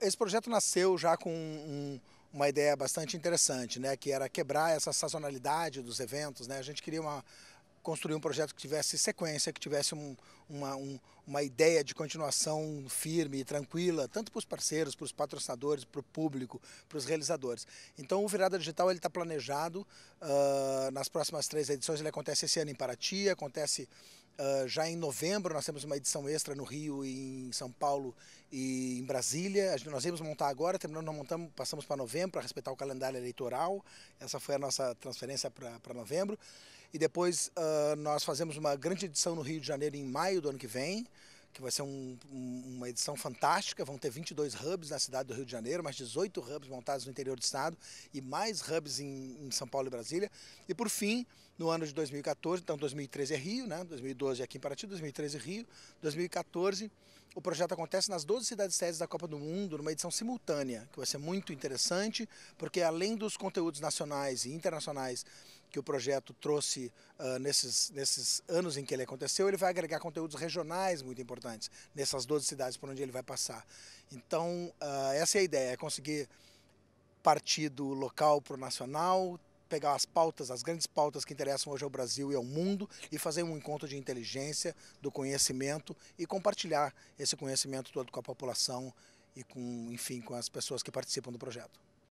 esse projeto nasceu já com um, uma ideia bastante interessante, né? Que era quebrar essa sazonalidade dos eventos, né? A gente queria uma, construir um projeto que tivesse sequência, que tivesse um, uma, um, uma ideia de continuação firme e tranquila, tanto para os parceiros, para os patrocinadores, para o público, para os realizadores. Então o Virada Digital está planejado uh, nas próximas três edições, ele acontece esse ano em Paraty, acontece Uh, já em novembro nós temos uma edição extra no Rio, em São Paulo e em Brasília. Nós íamos montar agora, terminando, montamos, passamos para novembro para respeitar o calendário eleitoral. Essa foi a nossa transferência para novembro. E depois uh, nós fazemos uma grande edição no Rio de Janeiro em maio do ano que vem que vai ser um, um, uma edição fantástica. Vão ter 22 hubs na cidade do Rio de Janeiro, mais 18 hubs montados no interior do estado e mais hubs em, em São Paulo e Brasília. E por fim, no ano de 2014, então 2013 é Rio, né? 2012 é aqui em Paraty, 2013 é Rio, 2014 o projeto acontece nas 12 cidades sedes da Copa do Mundo, numa edição simultânea, que vai ser muito interessante, porque além dos conteúdos nacionais e internacionais que o projeto trouxe uh, nesses, nesses anos em que ele aconteceu, ele vai agregar conteúdos regionais muito importantes nessas 12 cidades por onde ele vai passar. Então, uh, essa é a ideia, é conseguir partir do local para o nacional, pegar as pautas, as grandes pautas que interessam hoje ao Brasil e ao mundo e fazer um encontro de inteligência, do conhecimento e compartilhar esse conhecimento todo com a população e com, enfim, com as pessoas que participam do projeto.